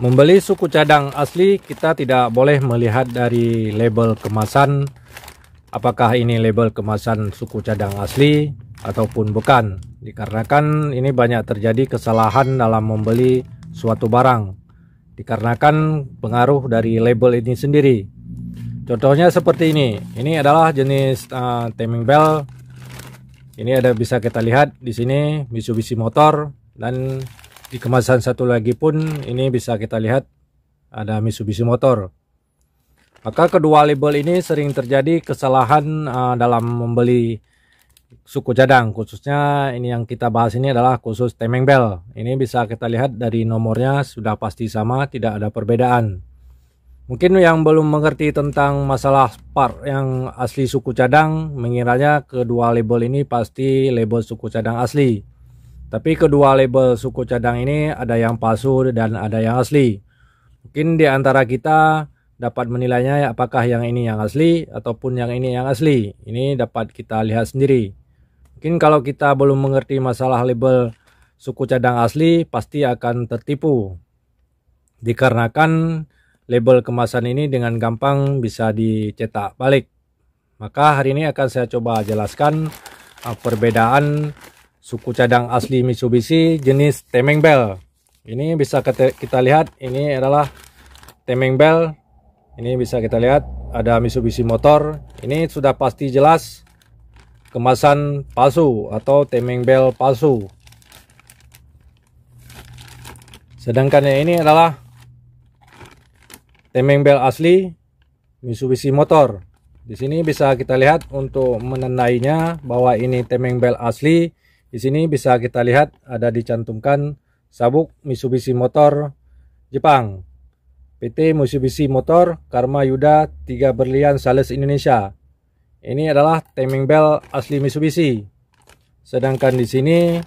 Membeli suku cadang asli kita tidak boleh melihat dari label kemasan apakah ini label kemasan suku cadang asli ataupun bukan dikarenakan ini banyak terjadi kesalahan dalam membeli suatu barang dikarenakan pengaruh dari label ini sendiri contohnya seperti ini ini adalah jenis uh, timing bell ini ada bisa kita lihat di sini Mitsubishi motor dan di kemasan satu lagi pun ini bisa kita lihat ada Mitsubishi Motor. Maka kedua label ini sering terjadi kesalahan uh, dalam membeli suku cadang khususnya ini yang kita bahas ini adalah khusus temeng bel. Ini bisa kita lihat dari nomornya sudah pasti sama, tidak ada perbedaan. Mungkin yang belum mengerti tentang masalah part yang asli suku cadang, mengiranya kedua label ini pasti label suku cadang asli. Tapi kedua label suku cadang ini ada yang palsu dan ada yang asli. Mungkin di antara kita dapat menilainya ya, apakah yang ini yang asli ataupun yang ini yang asli. Ini dapat kita lihat sendiri. Mungkin kalau kita belum mengerti masalah label suku cadang asli pasti akan tertipu. Dikarenakan label kemasan ini dengan gampang bisa dicetak balik. Maka hari ini akan saya coba jelaskan uh, perbedaan suku cadang asli Mitsubishi jenis Temeng Bell. Ini bisa kita lihat ini adalah Temeng Bell. Ini bisa kita lihat ada Mitsubishi motor. Ini sudah pasti jelas kemasan palsu atau Temeng Bell palsu. Sedangkan yang ini adalah Temeng Bell asli Mitsubishi motor. Di sini bisa kita lihat untuk menandainya bahwa ini Temeng Bell asli di sini bisa kita lihat ada dicantumkan sabuk Mitsubishi Motor Jepang. PT Mitsubishi Motor Karma Yuda 3 Berlian Sales Indonesia. Ini adalah timing bell asli Mitsubishi. Sedangkan di sini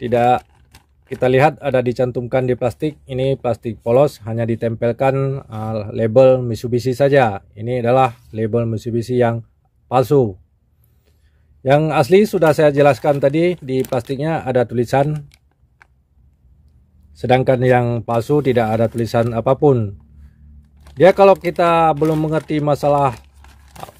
tidak kita lihat ada dicantumkan di plastik. Ini plastik polos hanya ditempelkan eh, label Mitsubishi saja. Ini adalah label Mitsubishi yang palsu. Yang asli sudah saya jelaskan tadi di plastiknya ada tulisan. Sedangkan yang palsu tidak ada tulisan apapun. Dia kalau kita belum mengerti masalah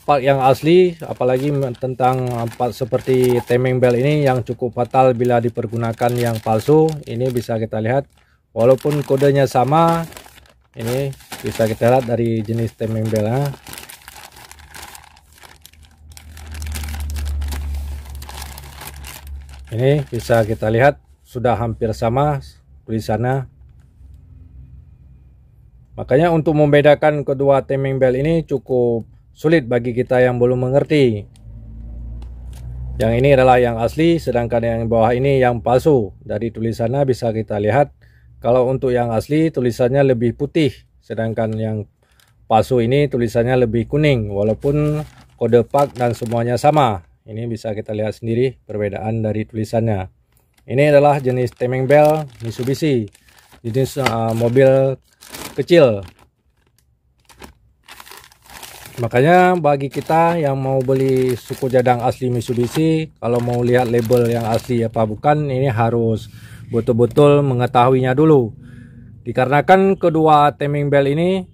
part yang asli, apalagi tentang part seperti timing belt ini yang cukup fatal bila dipergunakan yang palsu, ini bisa kita lihat. Walaupun kodenya sama, ini bisa kita lihat dari jenis timing belt. ini bisa kita lihat sudah hampir sama tulisannya makanya untuk membedakan kedua timing belt ini cukup sulit bagi kita yang belum mengerti yang ini adalah yang asli sedangkan yang bawah ini yang palsu dari tulisannya bisa kita lihat kalau untuk yang asli tulisannya lebih putih sedangkan yang palsu ini tulisannya lebih kuning walaupun kode pak dan semuanya sama ini bisa kita lihat sendiri perbedaan dari tulisannya. Ini adalah jenis timing bell Mitsubishi. Jenis uh, mobil kecil. Makanya bagi kita yang mau beli suku cadang asli Mitsubishi, kalau mau lihat label yang asli apa bukan, ini harus betul-betul mengetahuinya dulu. Dikarenakan kedua timing bell ini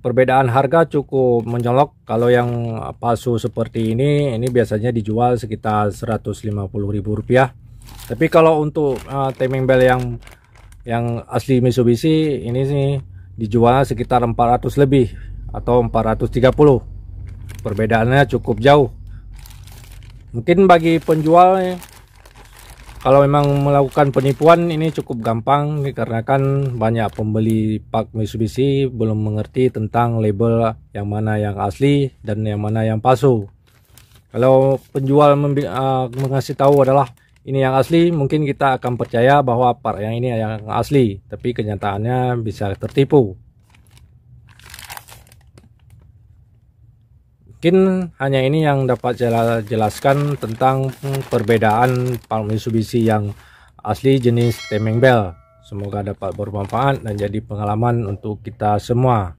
perbedaan harga cukup mencolok kalau yang palsu seperti ini ini biasanya dijual sekitar 150 ribu rupiah. tapi kalau untuk uh, timing bell yang yang asli Mitsubishi ini sih dijual sekitar 400 lebih atau 430 perbedaannya cukup jauh mungkin bagi penjual kalau memang melakukan penipuan ini cukup gampang karena kan banyak pembeli pak Mitsubishi belum mengerti tentang label yang mana yang asli dan yang mana yang palsu. Kalau penjual ah, mengasih tahu adalah ini yang asli, mungkin kita akan percaya bahwa part yang ini yang asli, tapi kenyataannya bisa tertipu. Mungkin hanya ini yang dapat saya jelaskan tentang perbedaan palm Mitsubishi yang asli jenis Temeng Bell. Semoga dapat bermanfaat dan jadi pengalaman untuk kita semua.